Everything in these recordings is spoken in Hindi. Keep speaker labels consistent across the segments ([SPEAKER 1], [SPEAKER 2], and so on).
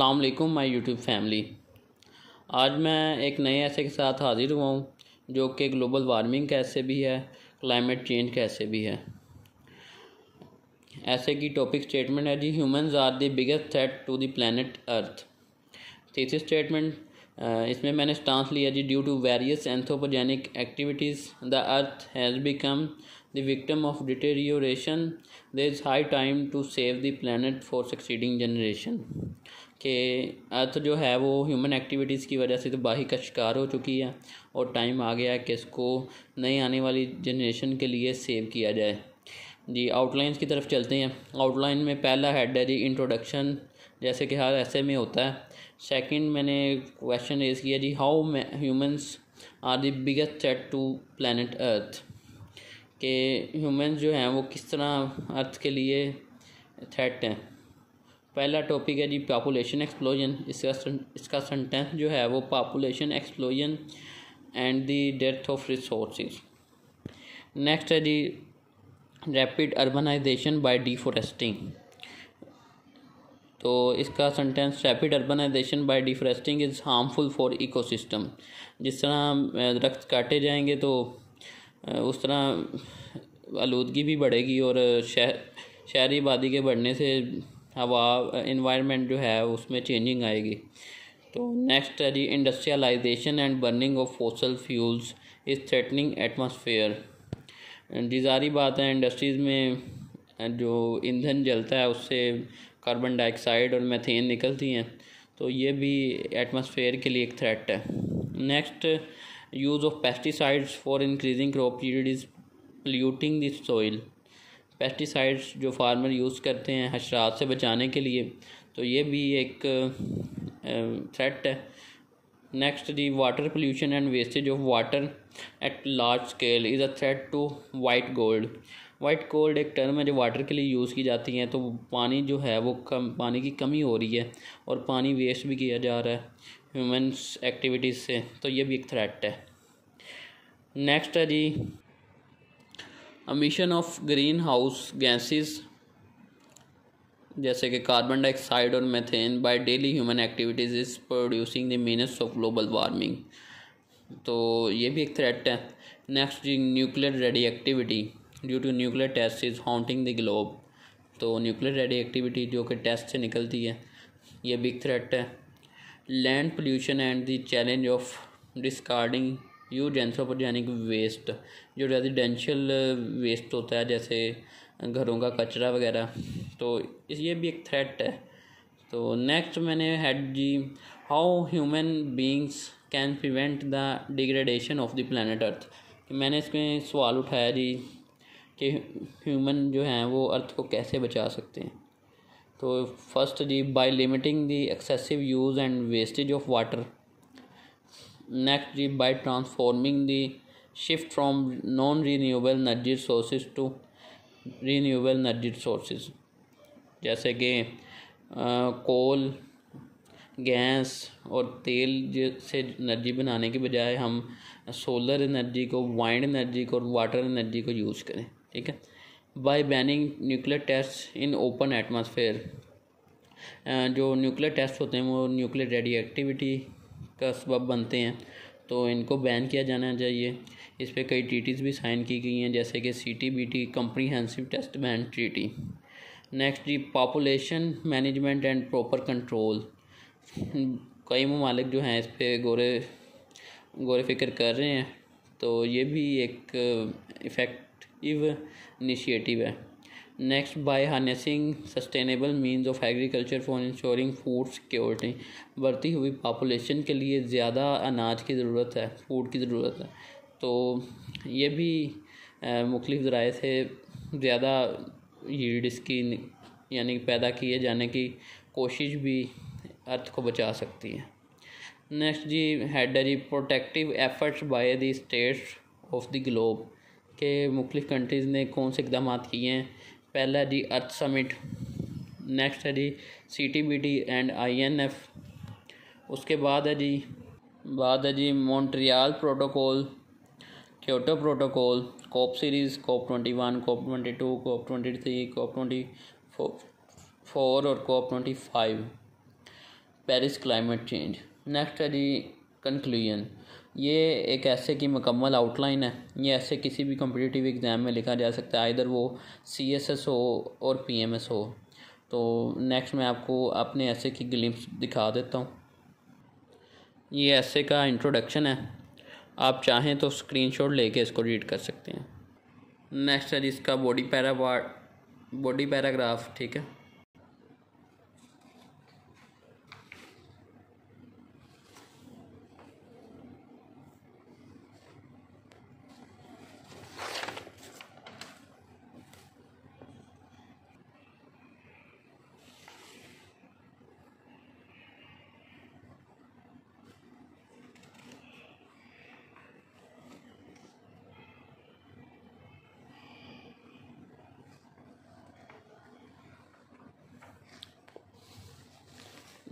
[SPEAKER 1] अल्लाम माई YouTube फैमिली आज मैं एक नए ऐसे के साथ हाज़िर हुआ हूँ जो कि ग्लोबल वार्मिंग कैसे भी है क्लाइमेट चेंज कैसे भी है ऐसे की टॉपिक स्टेटमेंट है जी humans are the biggest threat to the planet earth तीसरी स्टेटमेंट इसमें मैंने स्टांस लिया जी due to various anthropogenic activities the earth has become the victim of deterioration there is high time to save the planet for succeeding कि अर्थ जो है वो ह्यूमन एक्टिविटीज़ की वजह से तो बाहिक का शिकार हो चुकी है और टाइम आ गया है कि इसको नई आने वाली जनरेशन के लिए सेव किया जाए जी आउटलाइंस की तरफ चलते हैं आउटलाइन में पहला हेड है जी इंट्रोडक्शन जैसे कि हर ऐसे में होता है सेकंड मैंने क्वेश्चन रेज किया जी how humans are the biggest threat to planet earth के ह्यूमंस जो हैं वो किस तरह अर्थ के लिए थ्रेट हैं पहला टॉपिक है जी पॉपुलेशन एक्सप्लोजन इसका इसका सेंटेंस जो है वो population explosion and the death of resource next है जी रैपिड अर्बनाइजेशन बाय डिफोरेस्टिंग तो इसका sentence rapid urbanisation by deforesting is harmful for ecosystem जिस तरह दरख्त काटे जाएंगे तो उस तरह आलूदगी भी बढ़ेगी और शहर शहरी आबादी के बढ़ने से हवा इन्वायरमेंट जो है उसमें चेंजिंग आएगी तो नेक्स्ट है जी industrialisation and burning of fossil fuels is threatening atmosphere जी बात है इंडस्ट्रीज़ में जो ईंधन जलता है उससे कार्बन डाइऑक्साइड और मैथेन निकलती हैं तो ये भी एटमॉस्फेयर के लिए एक थ्रेट है next use of pesticides for increasing crop is polluting this soil pesticides जो फार्मर यूज़ करते हैं हशरात से बचाने के लिए तो ये भी एक थ्रेट है next the water pollution and wastage of water at large scale is a threat to white gold white gold एक टर्म है जो वाटर के लिए यूज़ की जाती है तो पानी जो है वो कम पानी की कमी हो रही है और पानी वेस्ट भी किया जा रहा है ह्यूमन एक्टिविटीज़ से तो ये भी एक थ्रेट है नेक्स्ट है जी emission of greenhouse gases जैसे कि कार्बन डाइऑक्साइड और methane by daily human activities is producing the means of global warming तो ये भी एक थ्रेट है नेक्स्ट जी nuclear radioactivity due to nuclear test is haunting the globe तो न्यूक्लियर रेडी एक्टिविटी जो कि टेस्ट से निकलती है ये भी एक थ्रेट है land pollution and the challenge of discarding use anthropogenic waste जो रेजिडेंशियल वेस्ट uh, होता है जैसे घरों का कचरा वगैरह तो इस ये भी एक थ्रेट है तो नेक्स्ट मैंने हेड जी how human beings can prevent the degradation of the planet earth मैंने इसमें सवाल उठाया जी कि ह्यूमन जो हैं वो अर्थ को कैसे बचा सकते हैं तो फर्स्ट जी by limiting the excessive use and wastage of water Next, by transforming the shift from non renewable energy sources to renewable energy sources, जैसे कि कोल गैस और तेल जैसे एनर्जी बनाने के बजाय हम सोलर एनर्जी को वाइंड एनर्जी को और वाटर एनर्जी को यूज़ करें ठीक है by banning nuclear test in open atmosphere जो न्यूक्लियर टेस्ट होते हैं वो न्यूक्लियर रेडियो एक्टिविटी का सबब बनते हैं तो इनको बैन किया जाना चाहिए इस पर कई ट्रीटीज़ भी साइन की गई हैं जैसे कि C T B T comprehensive test ban treaty next जी population management and proper control कई ममालिक जो हैं इस पर गोरे गोरे फिक्र कर रहे हैं तो ये भी एक इफ़ेक्टिव इनिशिएटिव है next by harnessing sustainable means of agriculture for insuring food security बढ़ती हुई population के लिए ज़्यादा अनाज की ज़रूरत है फूड की ज़रूरत है तो ये भी मुख्तफ ज़राए से ज़्यादा यील्ड इसकी यानी पैदा किए जाने की कोशिश भी अर्थ को बचा सकती है नेक्स्ट जी हैड जी protective efforts by the states of the globe के मुख्तु कंट्रीज़ ने कौन से इकदाम किए हैं पहला है जी अर्थ समिट नेक्स्ट है जी C T B T and I N F उसके बाद है जी बाद है जी Montreal protocol Kyoto protocol COP series COP twenty one COP twenty two COP twenty three COP twenty four और COP twenty five Paris climate change next है जी कंक्लूजन ये एक ऐसे की मुकम्मल आउटलाइन है ये ऐसे किसी भी कम्पिटिटिव एग्ज़ाम में लिखा जा सकता है इधर वो सी एस एस हो और पी एम एस हो तो नेक्स्ट मैं आपको अपने ऐसे की ग्लिम्स दिखा देता हूँ ये ऐसे का इंट्रोडक्शन है आप चाहें तो स्क्रीन शॉट लेके इसको रीड कर सकते हैं नेक्स्ट है जिसका बॉडी पैरा बॉडी पैराग्राफ ठीक है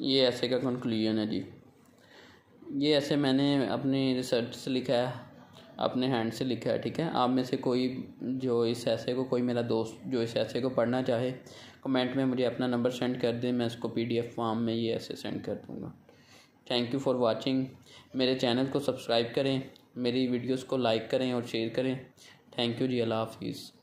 [SPEAKER 1] ये ऐसे का कंक्लूजन है जी ये ऐसे मैंने अपनी रिसर्च से लिखा है अपने हैंड से लिखा है ठीक है आप में से कोई जो इस ऐसे को कोई मेरा दोस्त जो इस ऐसे को पढ़ना चाहे कमेंट में मुझे अपना नंबर सेंड कर दें मैं इसको पीडीएफ फॉर्म में ये ऐसे सेंड कर दूँगा थैंक यू फॉर वॉचिंग मेरे चैनल को सब्सक्राइब करें मेरी वीडियोस को लाइक करें और शेयर करें थैंक यू जी अल्लाह हाफिज़